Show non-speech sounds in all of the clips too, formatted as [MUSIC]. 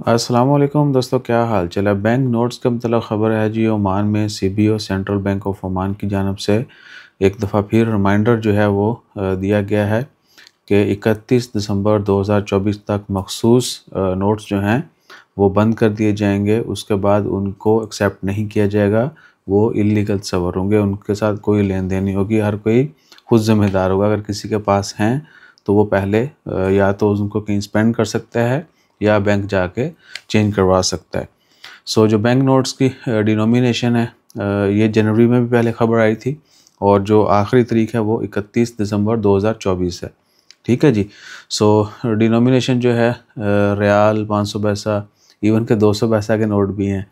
वालेकुम दोस्तों क्या हाल चला बैंक नोट्स के मतलब ख़बर है जी ओमान में C B O central bank of Oman की जानब से एक दफ़ा फिर रिमाइंडर जो है वो दिया गया है कि 31 दिसंबर 2024 तक मखसूस नोट्स जो हैं वो बंद कर दिए जाएंगे उसके बाद उनको एक्सेप्ट नहीं किया जाएगा वो इलीगल सवर होंगे उनके साथ कोई लेन देन नहीं होगी हर कोई खुद ज़िम्मेदार होगा अगर किसी के पास हैं तो वो पहले या तो उनको कहीं स्पेंड कर सकता है या बैंक जाके चेंज करवा सकता है सो so, जो बैंक नोट्स की डिनोमिनेशन uh, है uh, ये जनवरी में भी पहले खबर आई थी और जो आखिरी तारीख है वो 31 दिसंबर 2024 है ठीक है जी सो so, डिनोमिनेशन जो है रियाल uh, 500 पैसा इवन के 200 पैसा के नोट भी हैं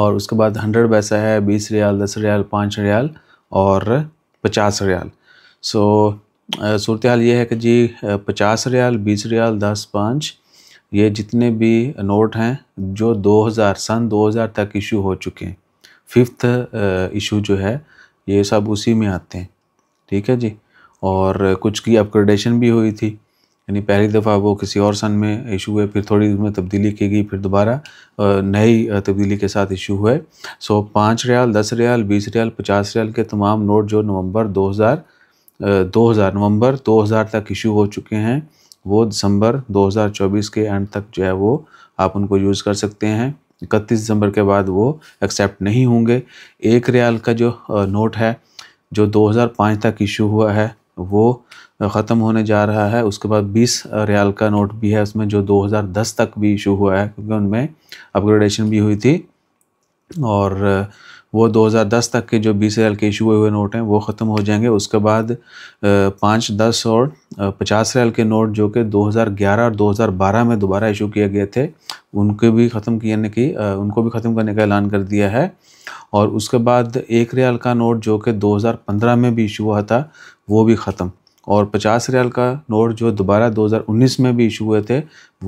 और उसके बाद हंड्रेड पैसा है बीस रियाल दस रियाल पाँच रियाल और पचास रियाल सो so, सूरत हाल ये है कि जी पचास रियाल बीस रियाल दस पाँच ये जितने भी नोट हैं जो 2000 सन 2000 तक इशू हो चुके हैं फिफ्थ इशू जो है ये सब उसी में आते हैं ठीक है जी और कुछ की अपग्रेडेशन भी हुई थी यानी पहली दफ़ा वो किसी और सन में इशू हुए फिर थोड़ी उसमें तब्दीली की गई फिर दोबारा नई तब्दीली के साथ इशू हुए सो पाँच रियाल दस रियाल बीस रियाल पचास रियाल के तमाम नोट जो नवंबर 2000 2000 नवंबर 2000 तक इशू हो चुके हैं वो दिसंबर 2024 के एंड तक जो है वो आप उनको यूज़ कर सकते हैं इकतीस दिसंबर के बाद वो एक्सेप्ट नहीं होंगे एक रियाल का जो नोट है जो 2005 तक इशू हुआ है वो ख़त्म होने जा रहा है उसके बाद 20 रियाल का नोट भी है उसमें जो 2010 तक भी इशू हुआ है क्योंकि उनमें अपग्रेडेशन भी हुई थी और वो 2010 तक के जो बीस सी के इशू हुए नोट हैं वो ख़त्म हो जाएंगे उसके बाद पाँच दस और पचास रियल के नोट जो कि 2011 और 2012 में दोबारा इशू किए गए थे उनके भी ख़त्म किए की उनको भी ख़त्म करने का ऐलान कर दिया है और उसके बाद एक रियाल का नोट जो कि 2015 में भी इशू हुआ था वो भी ख़त्म और पचास रियाल का नोट जो दोबारा दो में भी इशू हुए थे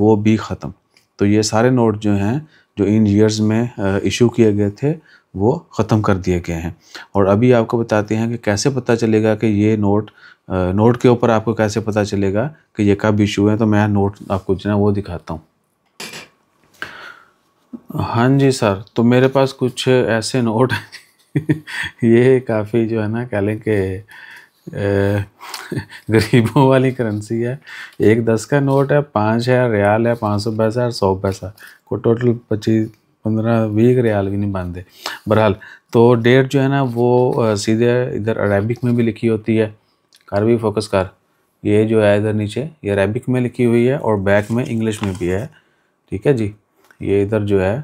वो भी ख़त्म तो ये सारे नोट जो हैं जो इन ईयर्स में इशू किए गए थे वो ख़त्म कर दिए गए हैं और अभी आपको बताते हैं कि कैसे पता चलेगा कि ये नोट नोट के ऊपर आपको कैसे पता चलेगा कि ये कब इशू है तो मैं नोट आपको जो वो दिखाता हूँ हाँ जी सर तो मेरे पास कुछ ऐसे नोट [LAUGHS] ये काफ़ी जो है ना कह लें कि [LAUGHS] गरीबों वाली करेंसी है एक दस का नोट है पाँच है रियाल है पाँच सौ पैसा और सौ पैसा को तो टोटल पच्चीस पंद्रह वीक रियाल भी नहीं बांधे बहरहाल तो डेट जो है ना वो सीधे इधर अरेबिक में भी लिखी होती है कर भी फोकस कार ये जो है इधर नीचे ये अरेबिक में लिखी हुई है और बैक में इंग्लिश में भी है ठीक है जी ये इधर जो है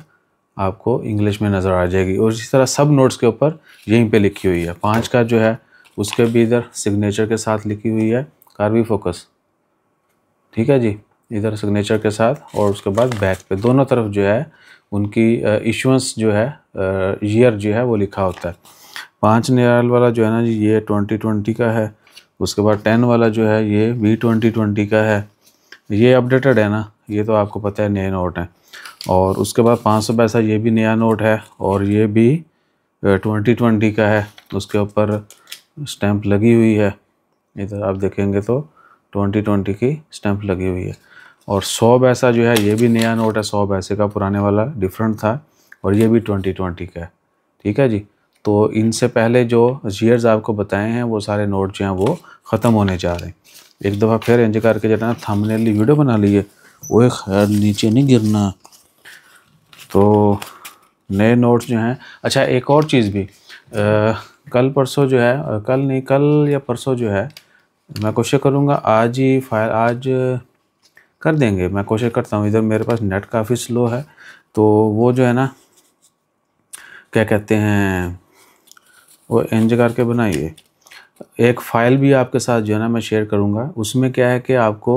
आपको इंग्लिश में नज़र आ जाएगी और इसी तरह सब नोट्स के ऊपर यहीं पे लिखी हुई है पाँच का जो है उसके भी इधर सिग्नेचर के साथ लिखी हुई है कार्वी फोकस ठीक है जी इधर सिग्नेचर के साथ और उसके बाद बैक पे दोनों तरफ जो है उनकी इशुंस जो है ईयर जो है वो लिखा होता है पाँच नियल वाला जो है ना जी ये ट्वेंटी ट्वेंटी का है उसके बाद टेन वाला जो है ये वी ट्वेंटी ट्वेंटी का है ये अपडेटेड है ना ये तो आपको पता है नए नोट हैं और उसके बाद पाँच सौ पैसा ये भी नया नोट है और ये भी ट्वेंटी ट्वेंटी का है उसके ऊपर स्टैंप लगी हुई है इधर आप देखेंगे तो ट्वेंटी ट्वेंटी की स्टैंप लगी हुई है और सौ पैसा जो है ये भी नया नोट है सौ पैसे का पुराने वाला डिफरेंट था और ये भी ट्वेंटी ट्वेंटी का है ठीक है जी तो इनसे पहले जो जियर्स आपको बताए हैं वो सारे नोट जो हैं वो ख़त्म होने जा रहे हैं एक दफ़ा फिर इंज करके जाना ली वीडियो बना लिए वो खैर नीचे नहीं गिरना तो नए नोट्स जो हैं अच्छा एक और चीज़ भी आ, कल परसों जो है कल नहीं कल या परसों जो है मैं कोशिश करूँगा आज ही फाइल आज कर देंगे मैं कोशिश करता हूँ इधर मेरे पास नेट काफ़ी स्लो है तो वो जो है ना क्या कहते हैं वो एंज करके बनाइए एक फ़ाइल भी आपके साथ जो है ना मैं शेयर करूँगा उसमें क्या है कि आपको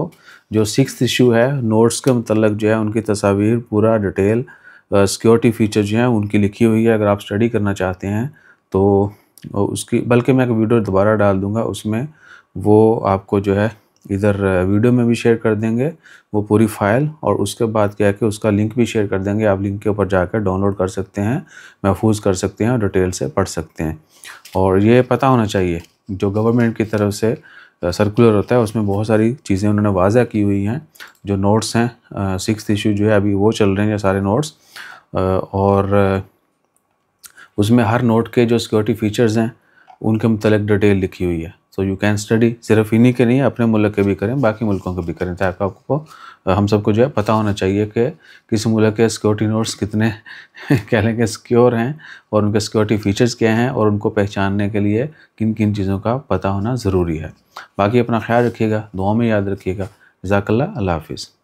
जो सिक्स इशू है नोट्स के मतलब जो है उनकी तस्वीर पूरा डिटेल सिक्योरिटी फीचर जो हैं उनकी लिखी हुई है अगर आप स्टडी करना चाहते हैं तो उसकी बल्कि मैं एक वीडियो दोबारा डाल दूँगा उसमें वो आपको जो है इधर वीडियो में भी शेयर कर देंगे वो पूरी फाइल और उसके बाद क्या है कि उसका लिंक भी शेयर कर देंगे आप लिंक के ऊपर जाकर डाउनलोड कर सकते हैं महफूज कर सकते हैं और डिटेल से पढ़ सकते हैं और ये पता होना चाहिए जो गवर्नमेंट की तरफ से सर्कुलर होता है उसमें बहुत सारी चीज़ें उन्होंने वाजह की हुई हैं जो नोट्स हैं सिक्स इशू जो है अभी वो चल रहे हैं सारे नोट्स और उसमें हर नोट के जो सिक्योरिटी फ़ीचर्स हैं उनके मतलब डिटेल लिखी हुई है सो यू कैन स्टडी सिर्फ इन्हीं के नहीं अपने मुल्क के भी करें बाकी मुल्कों के भी करें ताकि आपको हम सबको जो है पता होना चाहिए कि किस मुल्क के सिक्योरिटी नोट्स कितने [LAUGHS] कह लेंगे सिक्योर हैं और उनके सिक्योरिटी फीचर्स क्या हैं और उनको पहचानने के लिए किन किन चीज़ों का पता होना ज़रूरी है बाकी अपना ख्याल रखिएगा दुआ में याद रखिएगा जजाकल्ला अल्लाह हाफिज़